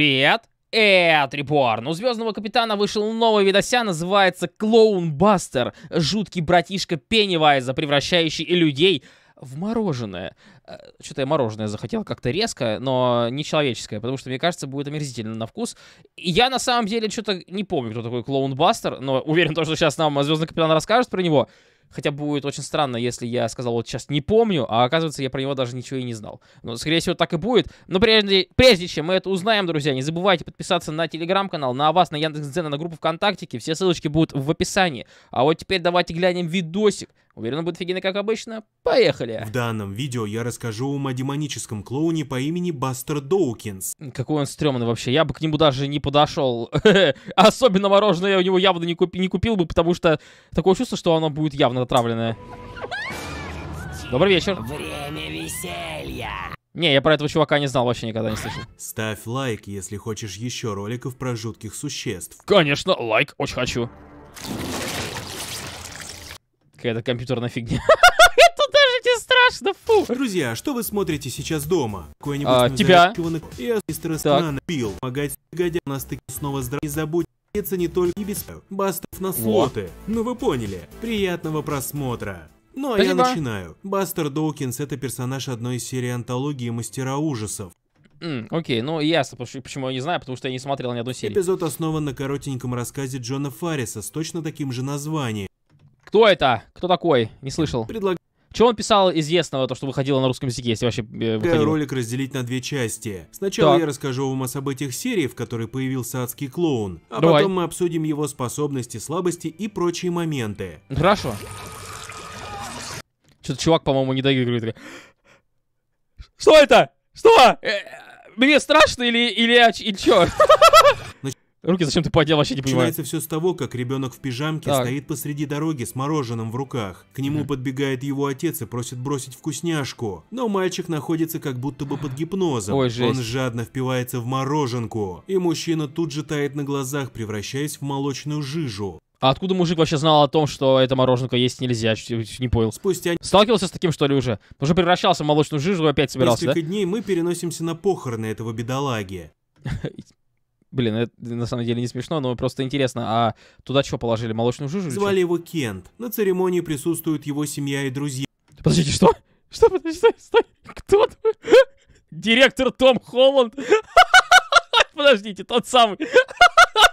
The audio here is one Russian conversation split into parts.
Привет! Это Репуар. У Звездного Капитана вышел новый видося, называется Клоун Бастер. Жуткий братишка Пеннивайза, превращающий людей в мороженое. Э, что-то я мороженое захотел как-то резко, но не человеческое, потому что, мне кажется, будет омерзительно на вкус. Я на самом деле что-то не помню, кто такой Клоун Бастер, но уверен, то, что сейчас нам Звездный Капитан расскажет про него. Хотя будет очень странно, если я сказал вот сейчас не помню, а оказывается я про него даже ничего и не знал. Но, скорее всего, так и будет. Но прежде, прежде чем мы это узнаем, друзья, не забывайте подписаться на телеграм-канал, на вас, на Яндекс.Дзена, на группу ВКонтакте. Все ссылочки будут в описании. А вот теперь давайте глянем видосик, Уверен, будет офигенно, как обычно. Поехали! В данном видео я расскажу вам о демоническом клоуне по имени Бастер Доукинс. Какой он стрёмный вообще, я бы к нему даже не подошел. Особенно мороженое я у него явно не, купи, не купил бы, потому что такое чувство, что оно будет явно отравленное. Добрый вечер. Время веселья. Не, я про этого чувака не знал, вообще никогда не слышал. Ставь лайк, если хочешь еще роликов про жутких существ. Конечно, лайк очень хочу. Какая-то компьютерная фигня. Это даже не страшно, фу. Друзья, что вы смотрите сейчас дома? а, тебя. Я мистера Страна пил. Помогать гадя нас ты снова здравия. Не забудь Это не только и без бастов на слоты. Ну вы поняли. Приятного просмотра. Ну а я начинаю. Бастер Доукинс это персонаж одной из серий антологии Мастера Ужасов. Mm, окей, okay, ну ясно, почему я не знаю, потому что я не смотрел ни одну серию. Эпизод основан на коротеньком рассказе Джона Фарриса с точно таким же названием. Кто это? Кто такой? Не слышал. Предлагаю. Что он писал известного, то, что выходило на русском языке, если вообще э, э ролик разделить на две части. Сначала так. я расскажу вам о событиях серии, в которой появился адский клоун, а Давай. потом мы обсудим его способности, слабости и прочие моменты. Хорошо. Что-то чувак, по-моему, не доигрывает. Что это? Что? Э, мне страшно или, или, или чё? Руки зачем ты поднял, вообще не понимаю. Начинается все с того, как ребенок в пижамке так. стоит посреди дороги с мороженым в руках. К нему mm. подбегает его отец и просит бросить вкусняшку. Но мальчик находится как будто бы под гипнозом. Ой, жесть. Он жадно впивается в мороженку. И мужчина тут же тает на глазах, превращаясь в молочную жижу. А откуда мужик вообще знал о том, что эта мороженка есть нельзя? Чуть не понял. Спустя... Сталкивался с таким, что ли, уже? Уже превращался в молочную жижу и опять собирался, Несколько да? дней мы переносимся на похороны этого бедолаги. Блин, это на самом деле не смешно, но просто интересно, а туда что положили, молочную жижу? Звали его Кент. На церемонии присутствуют его семья и друзья. Подождите, что? Что, подождите, стой, стой. Кто? Директор Том Холланд. Подождите, тот самый.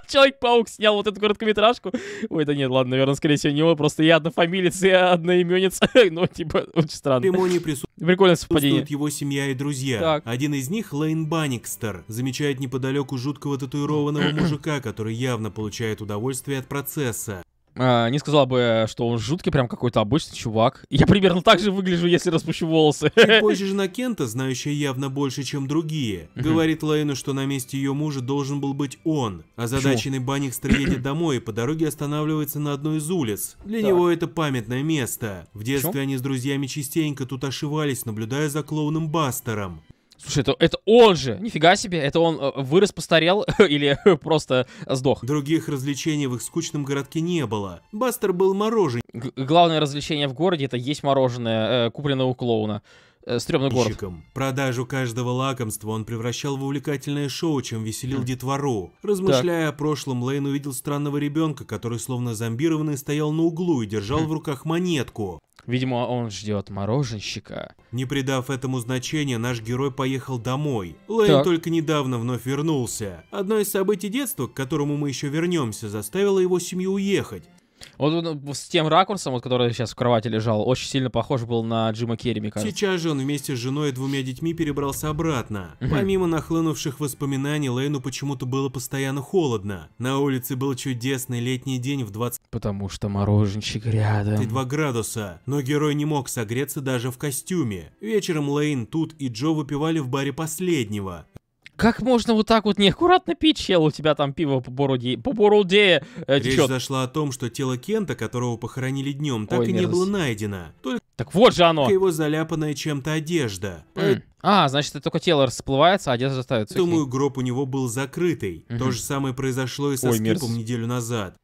Человек-паук снял вот эту короткометражку. Ой, да нет, ладно, наверное, скорее всего, не он, просто я однофамилец, я одноименец. ну, типа, очень странно. Демоне Прикольное совпадение. его семья и друзья. Так. Один из них Лейн Банникстер. Замечает неподалеку жуткого татуированного мужика, который явно получает удовольствие от процесса э, не сказал бы, что он жуткий, прям какой-то обычный чувак. Я примерно так же выгляжу, если распущу волосы. И позже жена Кента, знающая явно больше, чем другие, говорит Лейну, что на месте ее мужа должен был быть он. А Озадаченный Банникстер едет домой и по дороге останавливается на одной из улиц. Для да. него это памятное место. В детстве Почему? они с друзьями частенько тут ошивались, наблюдая за клоуном Бастером. Слушай, это, это он же! Нифига себе! Это он э, вырос, постарел или просто сдох? Других развлечений в их скучном городке не было. Бастер был мороженым. главное развлечение в городе — это есть мороженое, э, купленное у клоуна. Э, стрёмный город. Продажу каждого лакомства он превращал в увлекательное шоу, чем веселил хм. детвору. Размышляя так. о прошлом, Лейн увидел странного ребенка, который словно зомбированный стоял на углу и держал хм. в руках монетку. Видимо, он ждет мороженщика. Не придав этому значения, наш герой поехал домой. Лэйн так. только недавно вновь вернулся. Одно из событий детства, к которому мы еще вернемся, заставило его семью уехать. Он ну, с тем ракурсом, вот, который сейчас в кровати лежал, очень сильно похож был на Джима Керри, мне кажется. Сейчас же он вместе с женой и двумя детьми перебрался обратно. Помимо нахлынувших воспоминаний, Лейну почему-то было постоянно холодно. На улице был чудесный летний день в 20... Потому что мороженщик рядом. 2 градуса, но герой не мог согреться даже в костюме. Вечером Лейн, Тут и Джо выпивали в баре последнего. Как можно вот так вот неаккуратно пить, чел? У тебя там пиво по бороде, по бороде э, Речь зашла о том, что тело Кента, которого похоронили днем, так Ой, и не было найдено. Только так вот же оно. его заляпанная чем-то одежда. Mm. А, значит, это только тело расплывается, а одежда остается. Думаю, гроб у него был закрытый. Угу. То же самое произошло и со Ой, Скипом мерз. неделю назад.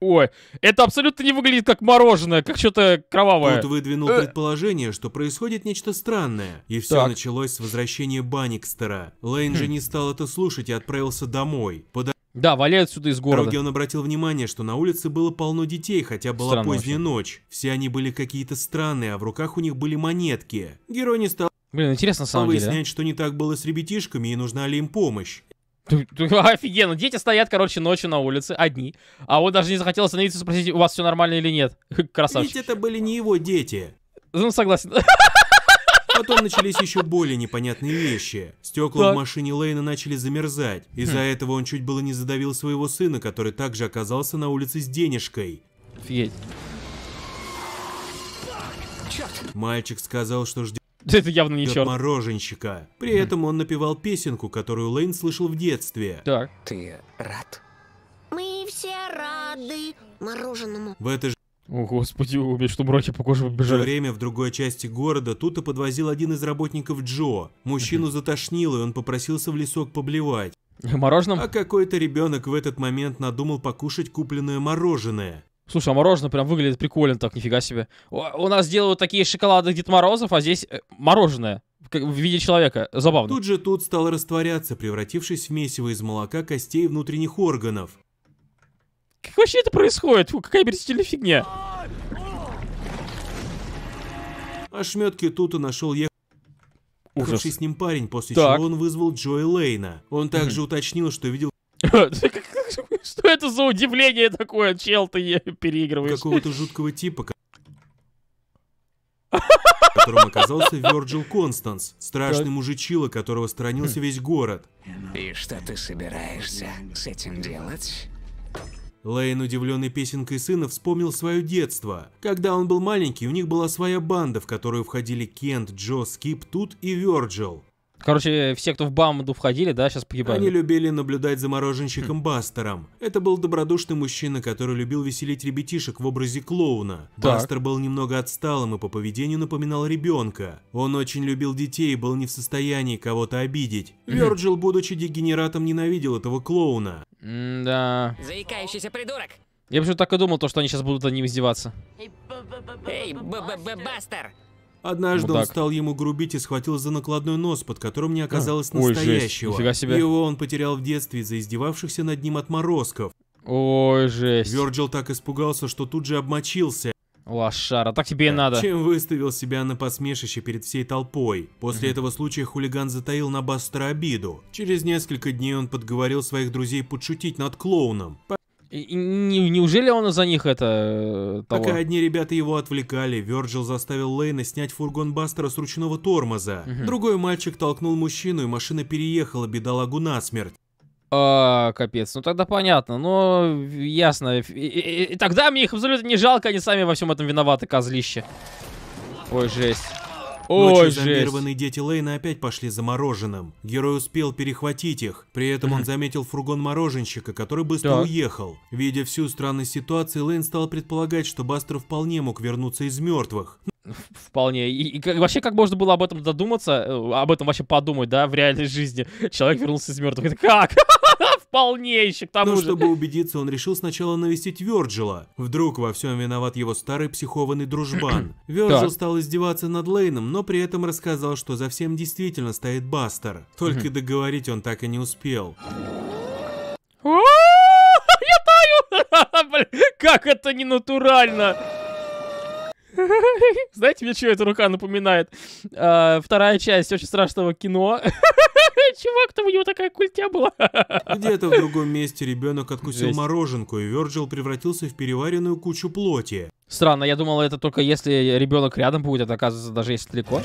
Ой, это абсолютно не выглядит как мороженое, как что-то кровавое. Тут выдвинул э. предположение, что происходит нечто странное. И все так. началось с возвращения Банникстера. Лейн же хм. не стал это слушать и отправился домой. Подо... Да, вали отсюда из города. Дороги он обратил внимание, что на улице было полно детей, хотя была Странно поздняя очень. ночь. Все они были какие-то странные, а в руках у них были монетки. Герой не стал... Блин, интересно, на самом выяснять, деле, да? что не так было с ребятишками и нужна ли им помощь. Офигенно, дети стоят, короче, ночью на улице, одни. А он даже не захотел остановиться и спросить, у вас все нормально или нет. Красавчик. Ведь это были не его дети. Ну, согласен. Потом начались еще более непонятные вещи. Стекла так. в машине Лейна начали замерзать. Из-за хм. этого он чуть было не задавил своего сына, который также оказался на улице с денежкой. Офигеть. Мальчик сказал, что ждет Это явно не черт. мороженщика. При mm. этом он напевал песенку, которую Лейн слышал в детстве. Так. Ты рад? Мы все рады мороженому. В это же о, господи, убить, что роки по коже побежали. В то время в другой части города тут и подвозил один из работников Джо. Мужчину затошнило, и он попросился в лесок поблевать. Мороженым? А какой-то ребенок в этот момент надумал покушать купленное мороженое. Слушай, а мороженое прям выглядит прикольно так, нифига себе. У нас делают такие шоколады Дед Морозов, а здесь э, мороженое в виде человека. Забавно. Тут же тут стал растворяться, превратившись в месиво из молока, костей и внутренних органов. Как вообще это происходит? Фу, какая мерзительная фигня. Ошметки Тута нашел я... Ехавший с ним парень, после так. чего он вызвал Джои Лейна. Он также уточнил, что видел что это за удивление такое? Чел, ты переигрываешь. Какого-то жуткого типа, которым оказался Вирджил Констанс, страшный мужичила, которого сторонился весь город. И что ты собираешься с этим делать? Лейн, удивленный песенкой сына, вспомнил свое детство. Когда он был маленький, у них была своя банда, в которую входили Кент, Джо, Скип, Тут и Вирджил. Короче, все, кто в Бамду входили, да, сейчас погибали. Они любили наблюдать за мороженщиком Бастером. Это был добродушный мужчина, который любил веселить ребятишек в образе клоуна. Так. Бастер был немного отсталым и по поведению напоминал ребенка. Он очень любил детей и был не в состоянии кого-то обидеть. Верджил, будучи дегенератом, ненавидел этого клоуна. Да. Заикающийся придурок. Я почему то так и думал, то, что они сейчас будут над ним издеваться. Эй, Бастер! Однажды Мудак. он стал ему грубить и схватил за накладной нос, под которым не а, оказалось а, настоящего. Ой, себе. Его он потерял в детстве из-за издевавшихся над ним отморозков. Ой, жесть. Вирджил так испугался, что тут же обмочился. Лошара, так тебе и э, надо. Чем выставил себя на посмешище перед всей толпой. После mm этого случая хулиган затаил на Бастера обиду. Через несколько дней он подговорил своих друзей подшутить над клоуном не, неужели он за них это э, того? Пока одни ребята его отвлекали, Вёрджил заставил Лейна снять фургон Бастера с ручного тормоза. Угу. Другой мальчик толкнул мужчину, и машина переехала бедолагу насмерть. А, капец, ну тогда понятно, но ясно. И, и, и тогда мне их абсолютно не жалко, они сами во всем этом виноваты, козлище. Ой, жесть. Ночью Ой, зомбированные дети Лейна опять пошли за мороженым. Герой успел перехватить их. При этом он заметил фургон мороженщика, который быстро да. уехал. Видя всю странность ситуации, Лейн стал предполагать, что Бастер вполне мог вернуться из мертвых. Вполне. И, и вообще, как можно было об этом задуматься, э, об этом вообще подумать, да, в реальной жизни? Человек вернулся из мертвых. как? Вполне еще к тому Но, ну, же. чтобы убедиться, он решил сначала навестить Вёрджила. Вдруг во всем виноват его старый психованный дружбан. Вёрджил стал издеваться над Лейном, но при этом рассказал, что за всем действительно стоит Бастер. Только договорить он так и не успел. Я таю! Как это не натурально! Знаете, мне что эта рука напоминает? А, вторая часть очень страшного кино. Чувак, там у него такая культя была. Где-то в другом месте ребенок откусил Жесть. мороженку, и Вирджил превратился в переваренную кучу плоти. Странно, я думал, это только если ребенок рядом будет, оказывается, даже если далеко.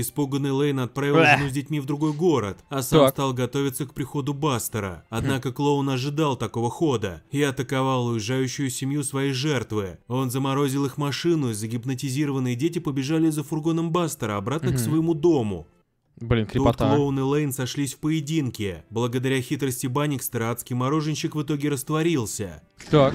Испуганный Лейн отправил жену с детьми в другой город, а сам так. стал готовиться к приходу Бастера. Хм. Однако клоун ожидал такого хода и атаковал уезжающую семью своей жертвы. Он заморозил их машину, и загипнотизированные дети побежали за фургоном Бастера обратно к своему дому. Блин, крепота. Тут клоун и Лейн сошлись в поединке. Благодаря хитрости Банникстера адский мороженщик в итоге растворился. Так.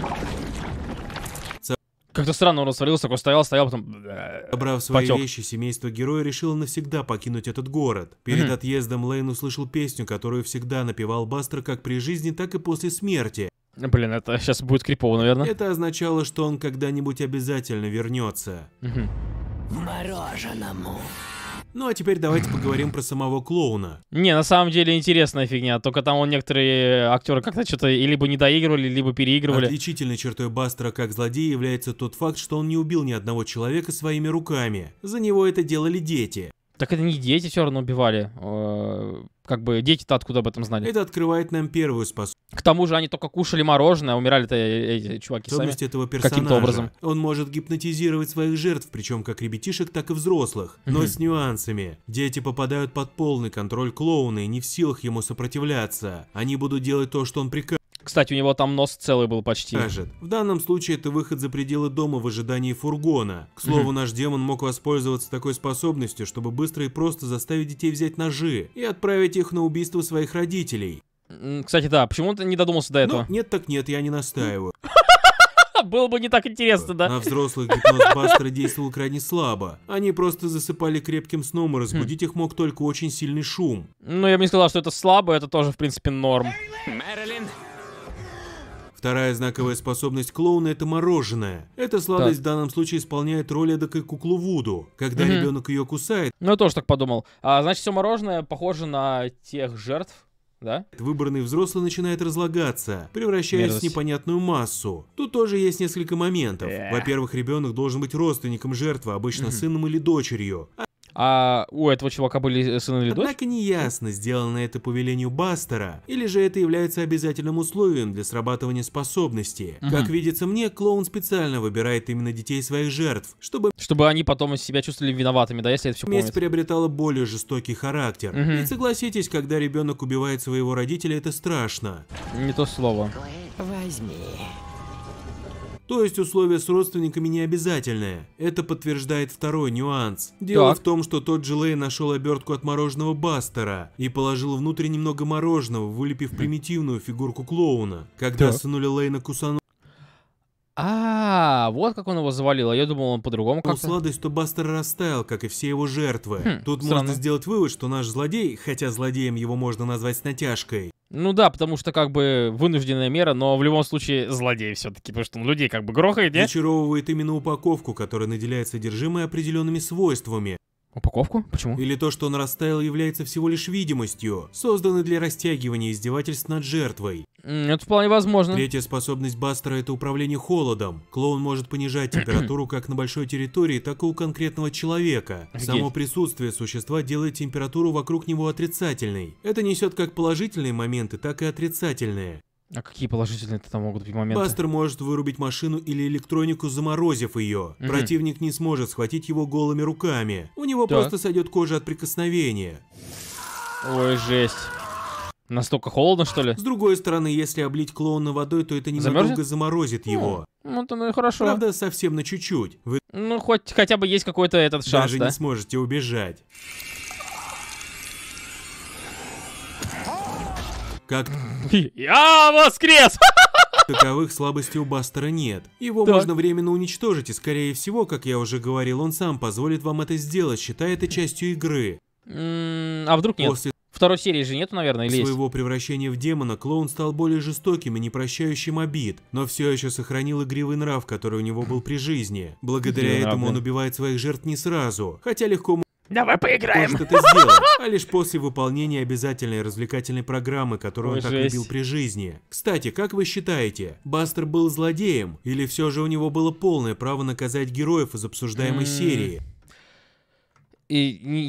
Как-то странно он растворился, такой стоял, стоял, потом... Э, Собрав свои потек. вещи, семейство героя решило навсегда покинуть этот город. Перед mm-hmm. отъездом Лейн услышал песню, которую всегда напевал Бастер как при жизни, так и после смерти. Блин, это сейчас будет крипово, наверное. Это означало, что он когда-нибудь обязательно вернется. Mm -hmm. Мороженому. Ну а теперь давайте поговорим про самого клоуна. Не, на самом деле интересная фигня, только там он некоторые э, актеры как-то что-то либо не доигрывали, либо переигрывали. Отличительной чертой Бастера как злодея является тот факт, что он не убил ни одного человека своими руками. За него это делали дети. Так это не дети все равно убивали. Э, как бы дети-то откуда об этом знали? Это открывает нам первую способность. К тому же они только кушали мороженое, умирали-то э, эти чуваки сами. этого персонажа. Каким-то образом. Он может гипнотизировать своих жертв, причем как ребятишек, так и взрослых, но с нюансами. Дети попадают под полный контроль клоуна и не в силах ему сопротивляться. Они будут делать то, что он приказывает кстати, у него там нос целый был почти. Скажет. В данном случае это выход за пределы дома в ожидании фургона. К слову, наш демон мог воспользоваться такой способностью, чтобы быстро и просто заставить детей взять ножи и отправить их на убийство своих родителей. Кстати, да, почему ты не додумался до ну, этого? Ну, нет так нет, я не настаиваю. Было бы не так интересно, да? На взрослых гипноз Бастера действовал крайне слабо. Они просто засыпали крепким сном, и хм. разбудить их мог только очень сильный шум. Ну, я бы не сказал, что это слабо, это тоже, в принципе, норм. Мэрилин, Вторая знаковая способность клоуна – это мороженое. Эта сладость так. в данном случае исполняет роль эдакой куклу Вуду, когда угу. ребенок ее кусает. Ну, я тоже так подумал. А, значит, все мороженое похоже на тех жертв, да? Выбранный взрослый начинает разлагаться, превращаясь Мерзость. в непонятную массу. Тут тоже есть несколько моментов. Э. Во-первых, ребенок должен быть родственником жертвы, обычно угу. сыном или дочерью а у этого чувака были сын или дочь? Однако неясно, сделано это по велению Бастера, или же это является обязательным условием для срабатывания способности. Угу. Как видится мне, клоун специально выбирает именно детей своих жертв, чтобы... Чтобы они потом себя чувствовали виноватыми, да, если это все помнят. Месть приобретала более жестокий характер. Угу. И согласитесь, когда ребенок убивает своего родителя, это страшно. Не то слово. Возьми. То есть условия с родственниками не обязательные. Это подтверждает второй нюанс. Дело так. в том, что тот же Лей нашел обертку от мороженого Бастера и положил внутрь немного мороженого, вылепив хм. примитивную фигурку клоуна. Когда так. сынуля Лейна кусану а, вот как он его завалил. А я думал, он по-другому как-то. Ну, сладость то Бастер растаял, как и все его жертвы. Хм, Тут можно сделать вывод, что наш злодей, хотя злодеем его можно назвать с натяжкой. Ну да, потому что как бы вынужденная мера, но в любом случае злодей все-таки, потому что он людей как бы грохает, да? Зачаровывает именно упаковку, которая наделяет содержимое определенными свойствами, Упаковку? Почему? Или то, что он растаял, является всего лишь видимостью, созданной для растягивания издевательств над жертвой. Это вполне возможно. Третья способность Бастера – это управление холодом. Клоун может понижать температуру как на большой территории, так и у конкретного человека. Офигеть. Само присутствие существа делает температуру вокруг него отрицательной. Это несет как положительные моменты, так и отрицательные. А какие положительные это могут быть моменты? Бастер может вырубить машину или электронику, заморозив ее. Mm-hmm. Противник не сможет схватить его голыми руками. У него да. просто сойдет кожа от прикосновения. Ой, жесть. Настолько холодно, что ли? С другой стороны, если облить клоуна водой, то это немного заморозит ну, его. Ну, то ну и хорошо. Правда, совсем на чуть-чуть. Вы... Ну, хоть хотя бы есть какой-то этот шанс, Даже да? не сможете убежать. Как... Я воскрес! Таковых слабостей у Бастера нет. Его так. можно временно уничтожить, и скорее всего, как я уже говорил, он сам позволит вам это сделать, считая это частью игры. А вдруг нет? После Второй серии же нету, наверное, или своего есть? превращения в демона клоун стал более жестоким и непрощающим обид, но все еще сохранил игривый нрав, который у него был при жизни. Благодаря Блин, этому он убивает своих жертв не сразу, хотя легко Давай поиграем. что ты сделал, а лишь после выполнения обязательной развлекательной программы, которую Ой, он так жесть. любил при жизни. Кстати, как вы считаете, Бастер был злодеем? Или все же у него было полное право наказать героев из обсуждаемой mm. серии? и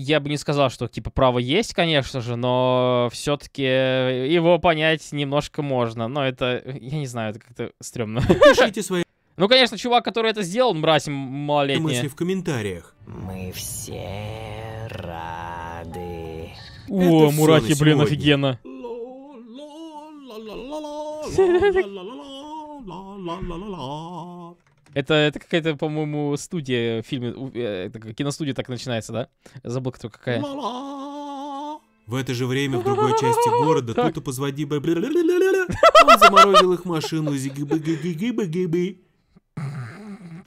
я бы не сказал, что типа право есть, конечно же, но все-таки его понять немножко можно. Но это, я не знаю, это как-то стрёмно. Пишите свои ну, конечно, чувак, который это сделал, мразь малолетняя. Мысли в комментариях. Мы все рады. О, это мурахи, блин, сегодня. офигенно. Это, это какая-то, по-моему, студия в фильме, э, это киностудия так начинается, да? Я забыл, кто какая. В это же время в другой части города тут и позводи... Он заморозил их машину зигибы-гигибы-гибы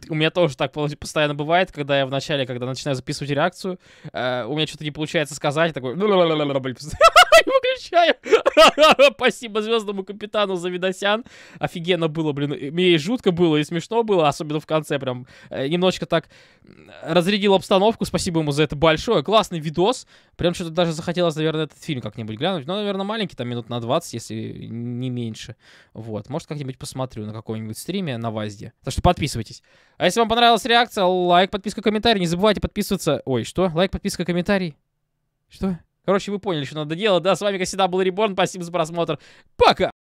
у меня тоже так постоянно бывает, когда я вначале, когда начинаю записывать реакцию, э, у меня что-то не получается сказать, такой... «Ну, отвечаю. Спасибо звездному капитану за Завидосян. Офигенно было, блин. Мне и жутко было, и смешно было, особенно в конце прям. Э, немножечко так разрядил обстановку. Спасибо ему за это большое. Классный видос. Прям что-то даже захотелось, наверное, этот фильм как-нибудь глянуть. Ну, наверное, маленький, там минут на 20, если не меньше. Вот. Может, как-нибудь посмотрю на каком-нибудь стриме на ВАЗДе. Так что подписывайтесь. А если вам понравилась реакция, лайк, подписка, комментарий. Не забывайте подписываться. Ой, что? Лайк, подписка, комментарий. Что? Короче, вы поняли, что надо делать, да? С вами, как всегда, был Реборн. Спасибо за просмотр. Пока!